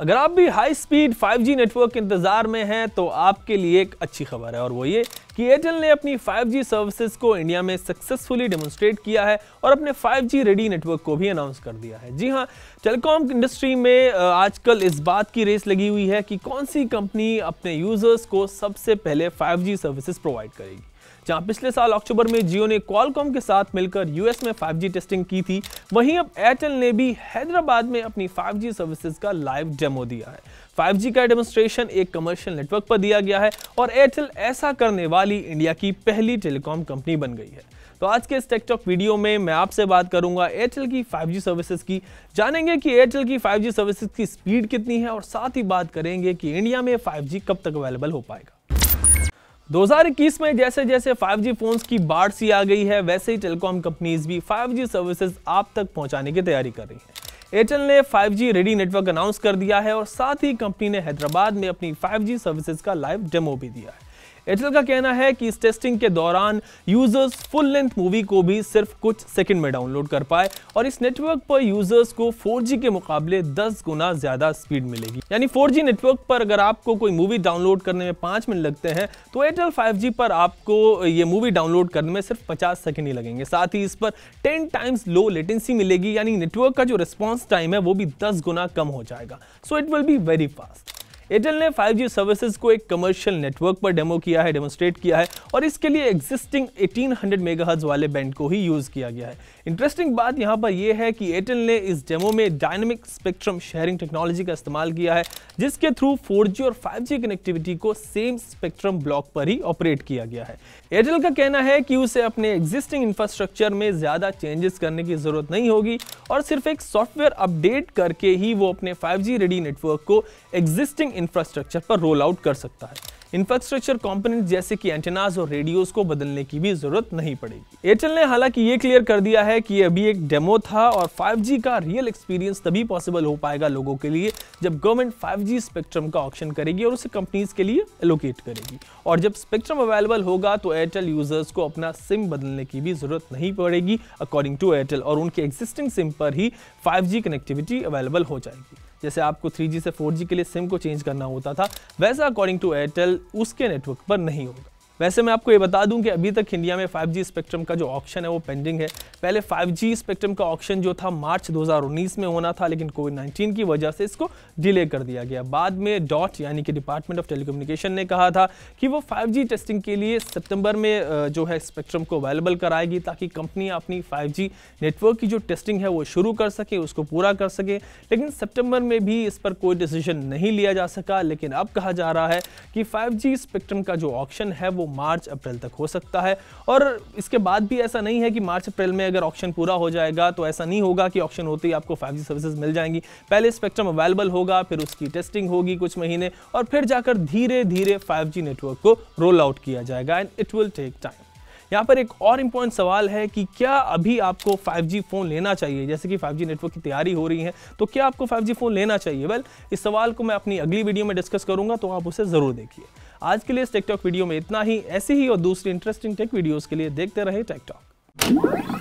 अगर आप भी हाई स्पीड 5G नेटवर्क के इंतज़ार में हैं तो आपके लिए एक अच्छी खबर है और वो ये कि एयरटेल ने अपनी 5G सर्विसेज को इंडिया में सक्सेसफुली डेमोन्स्ट्रेट किया है और अपने 5G रेडी नेटवर्क को भी अनाउंस कर दिया है जी हाँ टेलीकॉम इंडस्ट्री में आजकल इस बात की रेस लगी हुई है कि कौन सी कंपनी अपने यूजर्स को सबसे पहले 5G सर्विसेज प्रोवाइड करेगी जहां पिछले साल अक्टूबर में जियो ने कॉलकॉम के साथ मिलकर यूएस में 5G टेस्टिंग की थी वहीं अब एयरटेल ने भी हैदराबाद में अपनी 5G सर्विसेज का लाइव डेमो दिया है 5G का डेमोस्ट्रेशन एक कमर्शियल नेटवर्क पर दिया गया है और एयरटेल ऐसा करने वाली इंडिया की पहली टेलीकॉम कंपनी बन गई है तो आज के इस टेकटॉक वीडियो में मैं आपसे बात करूंगा एयरटेल की 5G सर्विसेज की जानेंगे कि एयरटेल की 5G सर्विसेज की स्पीड कितनी है और साथ ही बात करेंगे कि इंडिया में 5G कब तक अवेलेबल हो पाएगा 2021 में जैसे जैसे 5G फोन्स की बाढ़ सी आ गई है वैसे ही टेलीकॉम कंपनीज भी 5G सर्विसेज आप तक पहुंचाने की तैयारी कर रही हैं एयरटेल ने 5G रेडी नेटवर्क अनाउंस कर दिया है और साथ ही कंपनी ने हैदराबाद में अपनी 5G सर्विसेज का लाइव डेमो भी दिया है एयरटेल का कहना है कि इस टेस्टिंग के दौरान यूजर्स फुल लेंथ मूवी को भी सिर्फ कुछ सेकंड में डाउनलोड कर पाए और इस नेटवर्क पर यूजर्स को 4G के मुकाबले 10 गुना ज्यादा स्पीड मिलेगी यानी 4G नेटवर्क पर अगर आपको कोई मूवी डाउनलोड करने में पाँच मिनट लगते हैं तो एयरटेल फाइव पर आपको ये मूवी डाउनलोड करने में सिर्फ पचास सेकेंड ही लगेंगे साथ ही इस पर टेन टाइम्स लो लेटेंसी मिलेगी यानी नेटवर्क का जो रिस्पॉन्स टाइम है वो भी दस गुना कम हो जाएगा so it will be very fast Airtel ने 5G सर्विसेज को एक कमर्शियल नेटवर्क पर डेमो किया है डेमोस्ट्रेट किया है और इसके लिए एग्जिस्टिंग 1800 हंड्रेड वाले बैंड को ही यूज़ किया गया है इंटरेस्टिंग बात यहाँ पर यह है कि एयरटेल ने इस डेमो में डायनेमिक स्पेक्ट्रम शेयरिंग टेक्नोलॉजी का इस्तेमाल किया है जिसके थ्रू फोर और फाइव कनेक्टिविटी को सेम स्पेक्ट्रम ब्लॉक पर ही ऑपरेट किया गया है एयरटेल का कहना है कि उसे अपने एग्जिस्टिंग इंफ्रास्ट्रक्चर में ज़्यादा चेंजेस करने की ज़रूरत नहीं होगी और सिर्फ एक सॉफ्टवेयर अपडेट करके ही वो अपने फाइव रेडी नेटवर्क को एग्जिस्टिंग इंफ्रास्ट्रक्चर पर रोल आउट कर सकता है इंफ्रास्ट्रक्चर कंपोनेंट जैसे कि एंटेनाज और रेडियोस को बदलने की भी जरूरत नहीं पड़ेगी एयरटेल ने हालांकि ये क्लियर कर दिया है कि ये अभी एक डेमो था और 5G का रियल एक्सपीरियंस तभी पॉसिबल हो पाएगा लोगों के लिए जब गवर्नमेंट 5G स्पेक्ट्रम का ऑप्शन करेगी और उसे कंपनीज के लिए एलोकेट करेगी और जब स्पेक्ट्रम अवेलेबल होगा तो एयरटेल यूजर्स को अपना सिम बदलने की भी जरूरत नहीं पड़ेगी अकॉर्डिंग टू एयरटेल और उनके एग्जिस्टिंग सिम पर ही फाइव कनेक्टिविटी अवेलेबल हो जाएगी जैसे आपको 3G से 4G के लिए सिम को चेंज करना होता था वैसा अकॉर्डिंग टू एयरटेल उसके नेटवर्क पर नहीं होगा वैसे मैं आपको ये बता दूं कि अभी तक इंडिया में 5G स्पेक्ट्रम का जो ऑप्शन है वो पेंडिंग है पहले 5G स्पेक्ट्रम का ऑप्शन जो था मार्च 2019 में होना था लेकिन कोविड 19 की वजह से इसको डिले कर दिया गया बाद में डॉट यानी कि डिपार्टमेंट ऑफ टेलीकम्युनिकेशन ने कहा था कि वो 5G टेस्टिंग के लिए सितंबर में जो है स्पेक्ट्रम को अवेलेबल कराएगी ताकि कंपनियाँ अपनी फाइव नेटवर्क की जो टेस्टिंग है वो शुरू कर सके उसको पूरा कर सके लेकिन सेप्टेम्बर में भी इस पर कोई डिसीजन नहीं लिया जा सका लेकिन अब कहा जा रहा है कि फाइव स्पेक्ट्रम का जो ऑप्शन है वो वो मार्च अप्रैल तक हो सकता है और इसके बाद भी ऐसा नहीं है कि मार्च अप्रैल में अगर ऑप्शन पूरा हो जाएगा तो ऐसा नहीं होगा कि ऑप्शन होते ही आपको फाइव सर्विसेज मिल जाएंगी पहले स्पेक्ट्रम अवेलेबल होगा फिर उसकी टेस्टिंग होगी कुछ महीने और फिर जाकर धीरे धीरे फाइव नेटवर्क को रोल आउट किया जाएगा and it will take time यहाँ पर एक और इम्पॉर्टेंट सवाल है कि क्या अभी आपको 5G फ़ोन लेना चाहिए जैसे कि 5G नेटवर्क की तैयारी हो रही है तो क्या आपको 5G फ़ोन लेना चाहिए वेल इस सवाल को मैं अपनी अगली वीडियो में डिस्कस करूँगा तो आप उसे ज़रूर देखिए आज के लिए इस टेकटॉक वीडियो में इतना ही ऐसी ही और दूसरी इंटरेस्टिंग टेक वीडियोज़ के लिए देखते रहे टेकटॉक